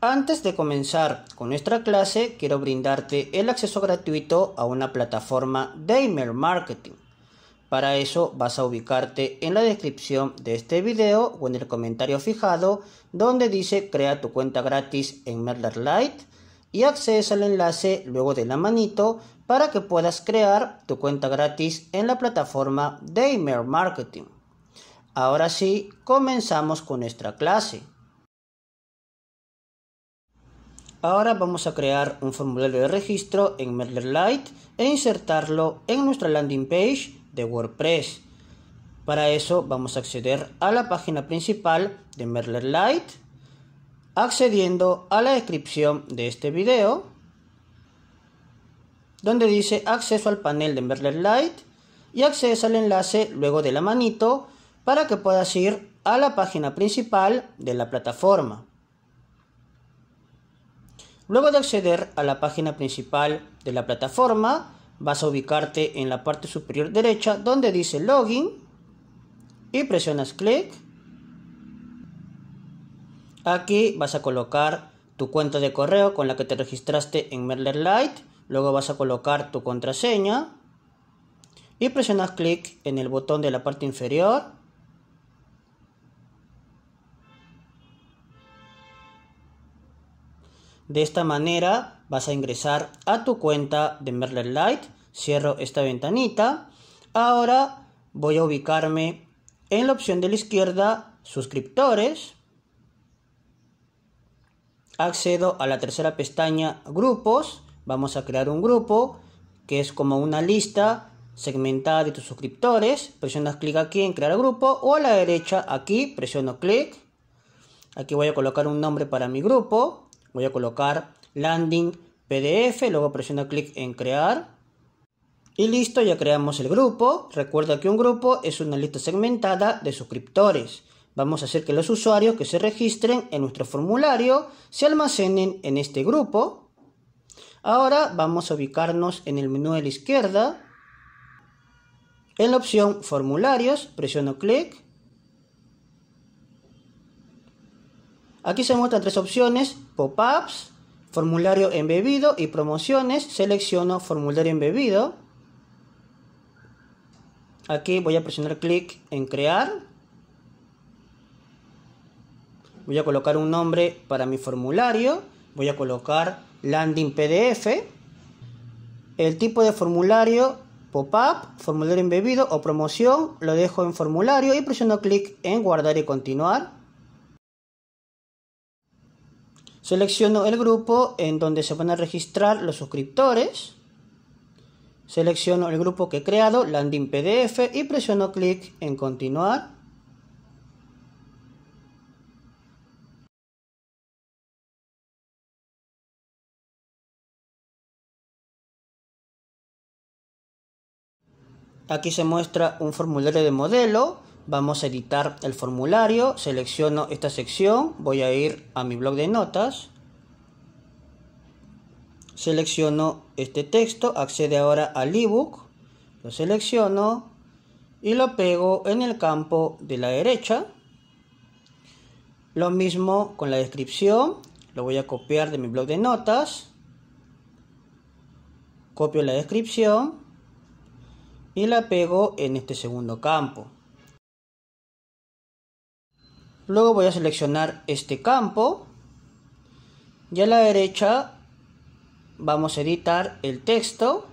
Antes de comenzar con nuestra clase, quiero brindarte el acceso gratuito a una plataforma de marketing. Para eso vas a ubicarte en la descripción de este video o en el comentario fijado donde dice crea tu cuenta gratis en MailerLite y accedes al enlace luego de la manito para que puedas crear tu cuenta gratis en la plataforma de marketing. Ahora sí, comenzamos con nuestra clase. Ahora vamos a crear un formulario de registro en Lite e insertarlo en nuestra landing page de WordPress. Para eso vamos a acceder a la página principal de Lite, accediendo a la descripción de este video donde dice acceso al panel de Lite y acceso al enlace luego de la manito para que puedas ir a la página principal de la plataforma. Luego de acceder a la página principal de la plataforma, vas a ubicarte en la parte superior derecha donde dice login y presionas clic. Aquí vas a colocar tu cuenta de correo con la que te registraste en Merler Lite. Luego vas a colocar tu contraseña y presionas clic en el botón de la parte inferior De esta manera vas a ingresar a tu cuenta de Merlin Lite. Cierro esta ventanita. Ahora voy a ubicarme en la opción de la izquierda, suscriptores. Accedo a la tercera pestaña, grupos. Vamos a crear un grupo que es como una lista segmentada de tus suscriptores. Presionas clic aquí en crear grupo o a la derecha aquí presiono clic. Aquí voy a colocar un nombre para mi grupo voy a colocar landing PDF, luego presiono clic en crear. Y listo, ya creamos el grupo. Recuerda que un grupo es una lista segmentada de suscriptores. Vamos a hacer que los usuarios que se registren en nuestro formulario se almacenen en este grupo. Ahora vamos a ubicarnos en el menú de la izquierda. En la opción formularios presiono clic Aquí se muestran tres opciones, pop-ups, formulario embebido y promociones. Selecciono formulario embebido. Aquí voy a presionar clic en crear. Voy a colocar un nombre para mi formulario. Voy a colocar landing PDF. El tipo de formulario pop-up, formulario embebido o promoción lo dejo en formulario y presiono clic en guardar y continuar. Selecciono el grupo en donde se van a registrar los suscriptores. Selecciono el grupo que he creado, landing PDF, y presiono clic en continuar. Aquí se muestra un formulario de modelo vamos a editar el formulario, selecciono esta sección, voy a ir a mi blog de notas, selecciono este texto, accede ahora al ebook, lo selecciono y lo pego en el campo de la derecha. Lo mismo con la descripción, lo voy a copiar de mi blog de notas, copio la descripción y la pego en este segundo campo. Luego voy a seleccionar este campo. Y a la derecha vamos a editar el texto.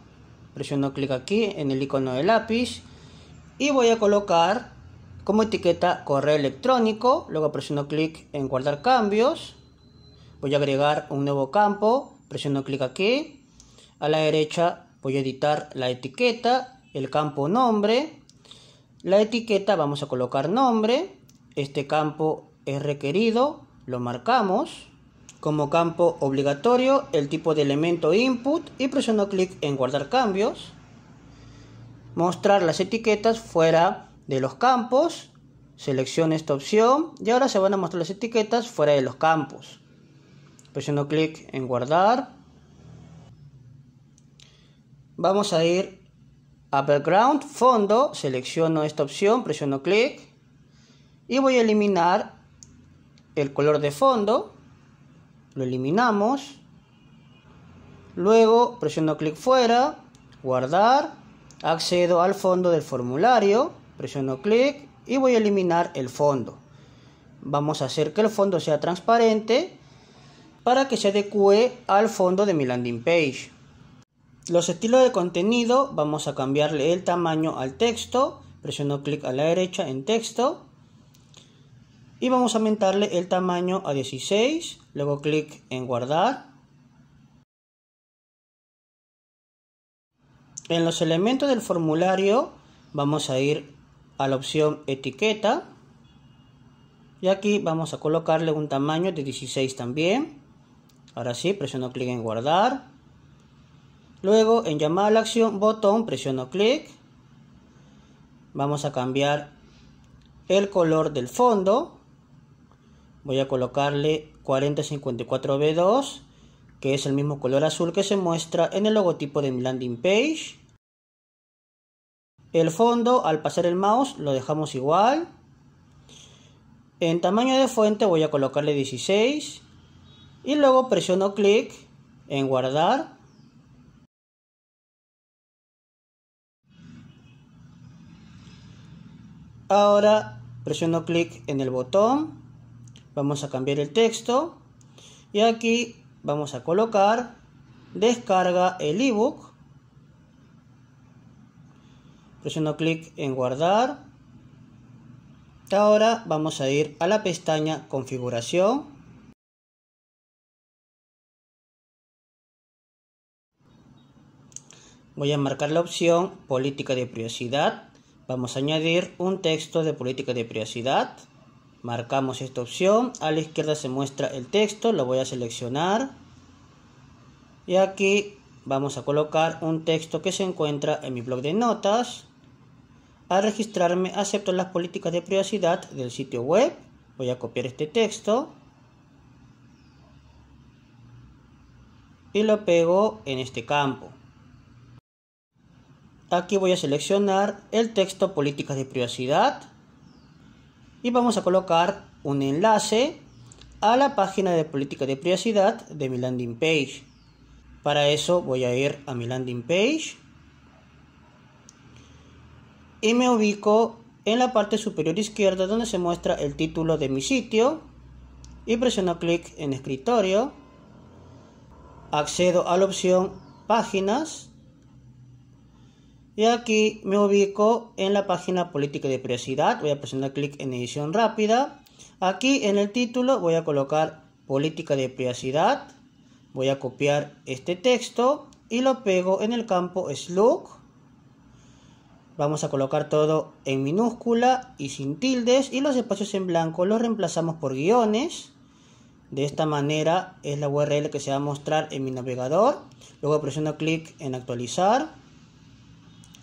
Presiono clic aquí en el icono de lápiz. Y voy a colocar como etiqueta correo electrónico. Luego presiono clic en guardar cambios. Voy a agregar un nuevo campo. Presiono clic aquí. A la derecha voy a editar la etiqueta, el campo nombre. La etiqueta vamos a colocar nombre este campo es requerido, lo marcamos. Como campo obligatorio, el tipo de elemento input y presiono clic en guardar cambios. Mostrar las etiquetas fuera de los campos. Selecciono esta opción y ahora se van a mostrar las etiquetas fuera de los campos. Presiono clic en guardar. Vamos a ir a background, fondo, selecciono esta opción, presiono clic y voy a eliminar el color de fondo lo eliminamos luego presiono clic fuera guardar accedo al fondo del formulario presiono clic y voy a eliminar el fondo vamos a hacer que el fondo sea transparente para que se adecue al fondo de mi landing page los estilos de contenido vamos a cambiarle el tamaño al texto presiono clic a la derecha en texto y vamos a aumentarle el tamaño a 16, luego clic en guardar. En los elementos del formulario vamos a ir a la opción etiqueta y aquí vamos a colocarle un tamaño de 16 también. Ahora sí, presiono clic en guardar. Luego en llamada a la acción botón presiono clic. Vamos a cambiar el color del fondo voy a colocarle 4054 B2, que es el mismo color azul que se muestra en el logotipo de mi landing page. El fondo, al pasar el mouse, lo dejamos igual. En tamaño de fuente voy a colocarle 16 y luego presiono clic en guardar. Ahora presiono clic en el botón Vamos a cambiar el texto y aquí vamos a colocar descarga el ebook. Presiono clic en guardar. Ahora vamos a ir a la pestaña configuración. Voy a marcar la opción política de privacidad. Vamos a añadir un texto de política de privacidad. Marcamos esta opción. A la izquierda se muestra el texto. Lo voy a seleccionar. Y aquí vamos a colocar un texto que se encuentra en mi blog de notas. Al registrarme acepto las políticas de privacidad del sitio web. Voy a copiar este texto. Y lo pego en este campo. Aquí voy a seleccionar el texto políticas de privacidad y vamos a colocar un enlace a la página de política de privacidad de mi landing page. Para eso voy a ir a mi landing page y me ubico en la parte superior izquierda donde se muestra el título de mi sitio y presiono clic en escritorio. Accedo a la opción páginas y aquí me ubico en la página política de privacidad. Voy a presionar clic en edición rápida. Aquí en el título voy a colocar política de privacidad. Voy a copiar este texto y lo pego en el campo slug. Vamos a colocar todo en minúscula y sin tildes y los espacios en blanco los reemplazamos por guiones. De esta manera es la URL que se va a mostrar en mi navegador. Luego presiono clic en actualizar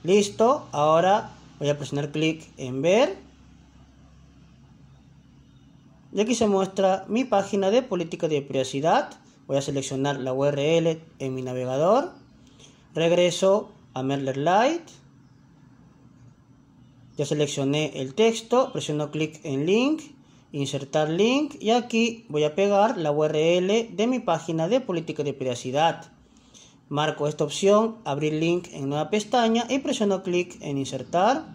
Listo, ahora voy a presionar clic en ver. Y aquí se muestra mi página de política de privacidad. Voy a seleccionar la URL en mi navegador. Regreso a Merler Lite. Ya seleccioné el texto, presiono clic en link, insertar link y aquí voy a pegar la URL de mi página de política de privacidad. Marco esta opción, abrir link en nueva pestaña y presiono clic en insertar.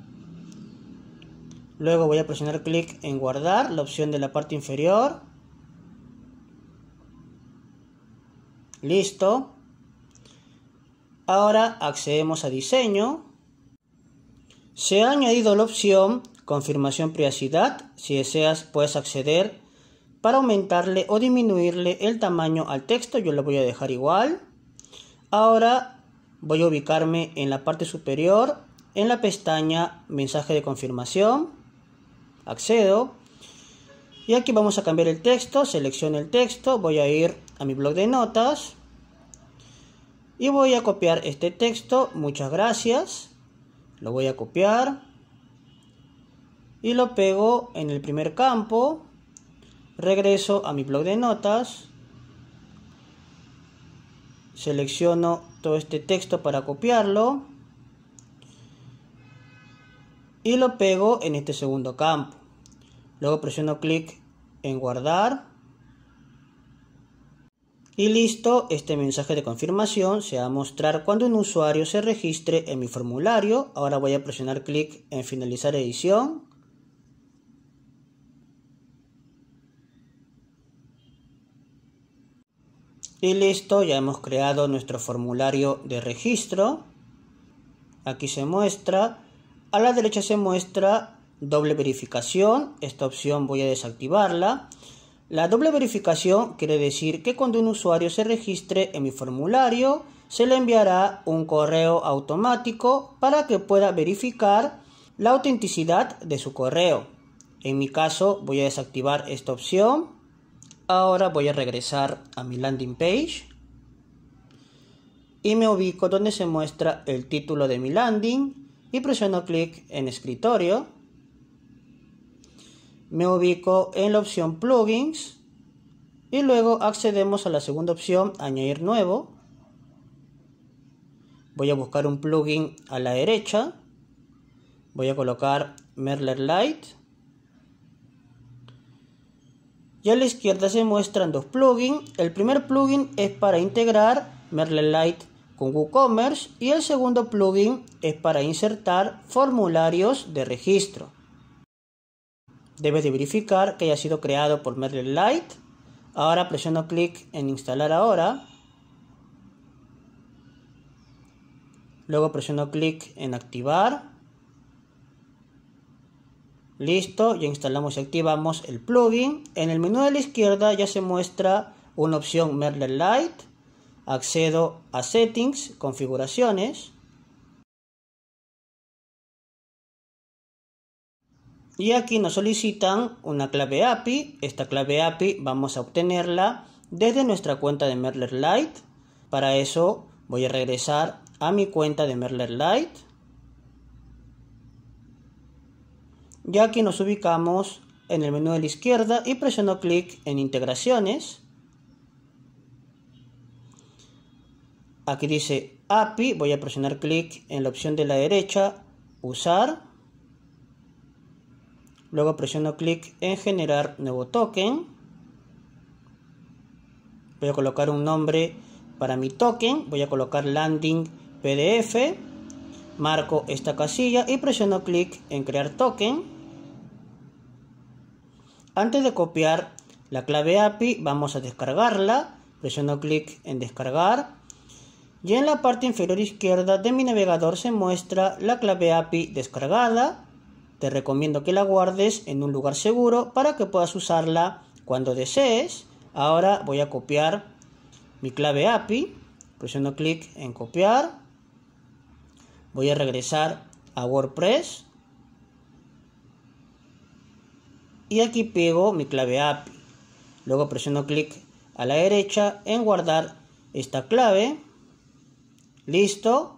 Luego voy a presionar clic en guardar, la opción de la parte inferior. Listo. Ahora accedemos a diseño. Se ha añadido la opción confirmación privacidad. Si deseas puedes acceder para aumentarle o disminuirle el tamaño al texto. Yo lo voy a dejar igual. Ahora voy a ubicarme en la parte superior, en la pestaña mensaje de confirmación. Accedo. Y aquí vamos a cambiar el texto, selecciono el texto, voy a ir a mi blog de notas y voy a copiar este texto, muchas gracias, lo voy a copiar y lo pego en el primer campo, regreso a mi blog de notas selecciono todo este texto para copiarlo y lo pego en este segundo campo. Luego presiono clic en guardar y listo, este mensaje de confirmación se va a mostrar cuando un usuario se registre en mi formulario. Ahora voy a presionar clic en finalizar edición Y listo, ya hemos creado nuestro formulario de registro. Aquí se muestra. A la derecha se muestra doble verificación. Esta opción voy a desactivarla. La doble verificación quiere decir que cuando un usuario se registre en mi formulario, se le enviará un correo automático para que pueda verificar la autenticidad de su correo. En mi caso voy a desactivar esta opción Ahora voy a regresar a mi landing page y me ubico donde se muestra el título de mi landing y presiono clic en escritorio. Me ubico en la opción plugins y luego accedemos a la segunda opción añadir nuevo. Voy a buscar un plugin a la derecha. Voy a colocar Merler Lite y a la izquierda se muestran dos plugins. El primer plugin es para integrar Merlin Lite con WooCommerce y el segundo plugin es para insertar formularios de registro. Debes de verificar que haya sido creado por Merlin Lite. Ahora presiono clic en instalar ahora. Luego presiono clic en activar. Listo, ya instalamos y activamos el plugin. En el menú de la izquierda ya se muestra una opción MerlerLite. Lite. Accedo a Settings, Configuraciones. Y aquí nos solicitan una clave API. Esta clave API vamos a obtenerla desde nuestra cuenta de Merler Lite. Para eso voy a regresar a mi cuenta de Merler Lite. ya que nos ubicamos en el menú de la izquierda y presiono clic en integraciones. Aquí dice API, voy a presionar clic en la opción de la derecha, usar. Luego presiono clic en generar nuevo token. Voy a colocar un nombre para mi token, voy a colocar landing PDF. Marco esta casilla y presiono clic en crear token. Antes de copiar la clave API, vamos a descargarla. Presiono clic en descargar. Y en la parte inferior izquierda de mi navegador se muestra la clave API descargada. Te recomiendo que la guardes en un lugar seguro para que puedas usarla cuando desees. Ahora voy a copiar mi clave API. Presiono clic en copiar. Voy a regresar a WordPress. y aquí pego mi clave API. Luego presiono clic a la derecha en guardar esta clave. Listo.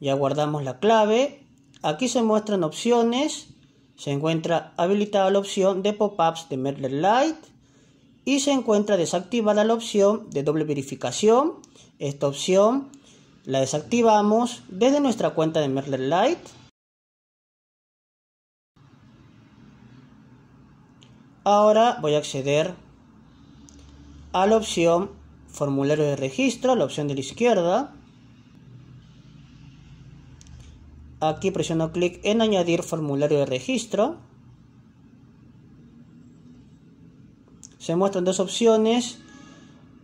Ya guardamos la clave. Aquí se muestran opciones. Se encuentra habilitada la opción de pop-ups de Merler Light y se encuentra desactivada la opción de doble verificación. Esta opción la desactivamos desde nuestra cuenta de Merler Lite. Ahora voy a acceder a la opción formulario de registro, la opción de la izquierda. Aquí presiono clic en añadir formulario de registro. Se muestran dos opciones,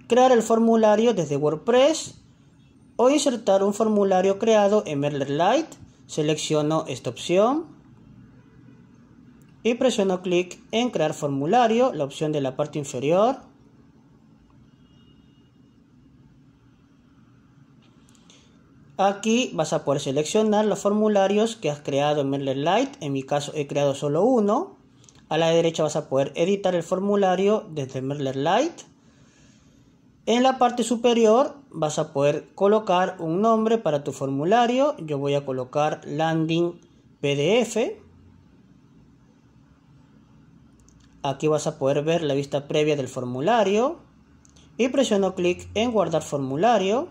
crear el formulario desde WordPress o insertar un formulario creado en Merler Lite. Selecciono esta opción y presiono clic en crear formulario, la opción de la parte inferior. Aquí vas a poder seleccionar los formularios que has creado en Merle Lite, en mi caso he creado solo uno. A la derecha vas a poder editar el formulario desde Merler Lite. En la parte superior vas a poder colocar un nombre para tu formulario. Yo voy a colocar landing PDF. Aquí vas a poder ver la vista previa del formulario y presiono clic en guardar formulario.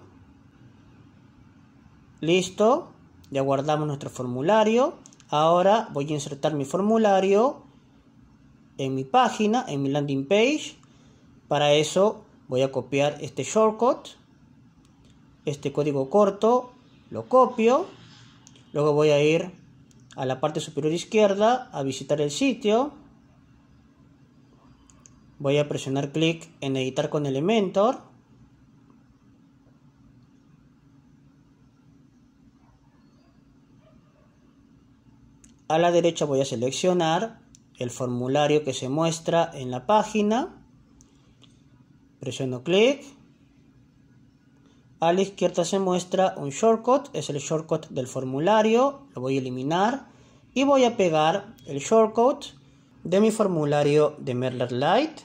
Listo, ya guardamos nuestro formulario. Ahora voy a insertar mi formulario en mi página, en mi landing page. Para eso voy a copiar este shortcut, este código corto, lo copio. Luego voy a ir a la parte superior izquierda a visitar el sitio voy a presionar clic en editar con Elementor. A la derecha voy a seleccionar el formulario que se muestra en la página. Presiono clic. A la izquierda se muestra un shortcut, es el shortcut del formulario, lo voy a eliminar y voy a pegar el shortcut de mi formulario de Merler Lite.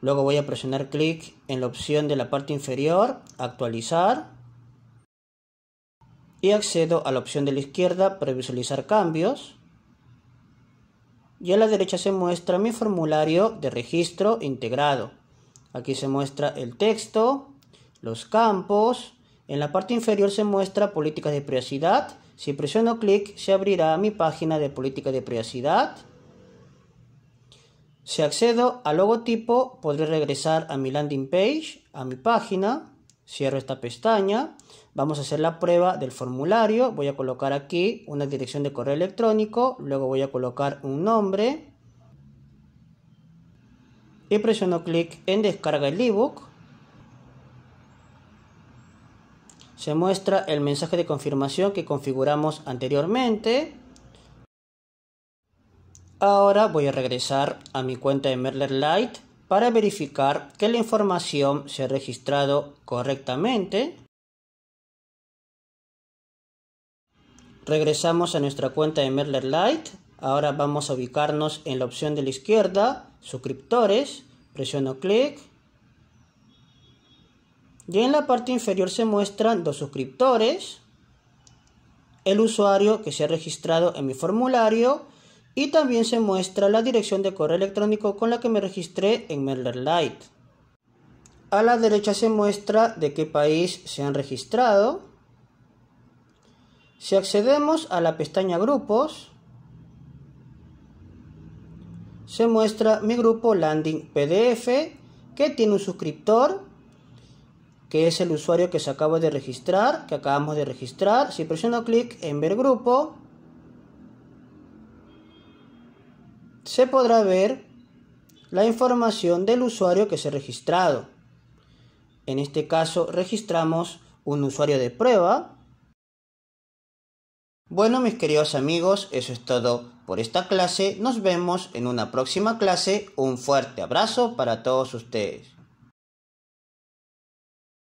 Luego voy a presionar clic en la opción de la parte inferior, actualizar. Y accedo a la opción de la izquierda previsualizar cambios. Y a la derecha se muestra mi formulario de registro integrado. Aquí se muestra el texto, los campos. En la parte inferior se muestra políticas de privacidad. Si presiono clic se abrirá mi página de política de privacidad. Si accedo al logotipo, podré regresar a mi landing page, a mi página. Cierro esta pestaña. Vamos a hacer la prueba del formulario. Voy a colocar aquí una dirección de correo electrónico. Luego voy a colocar un nombre. Y presiono clic en descarga el ebook. Se muestra el mensaje de confirmación que configuramos anteriormente. Ahora voy a regresar a mi cuenta de Merler Lite para verificar que la información se ha registrado correctamente. Regresamos a nuestra cuenta de Merler Lite. Ahora vamos a ubicarnos en la opción de la izquierda, suscriptores, presiono clic. Y en la parte inferior se muestran dos suscriptores, el usuario que se ha registrado en mi formulario y también se muestra la dirección de correo electrónico con la que me registré en MailerLite. A la derecha se muestra de qué país se han registrado. Si accedemos a la pestaña Grupos, se muestra mi grupo Landing PDF que tiene un suscriptor que es el usuario que se acaba de registrar, que acabamos de registrar. Si presiono clic en ver grupo, se podrá ver la información del usuario que se ha registrado. En este caso registramos un usuario de prueba. Bueno mis queridos amigos, eso es todo por esta clase. Nos vemos en una próxima clase. Un fuerte abrazo para todos ustedes.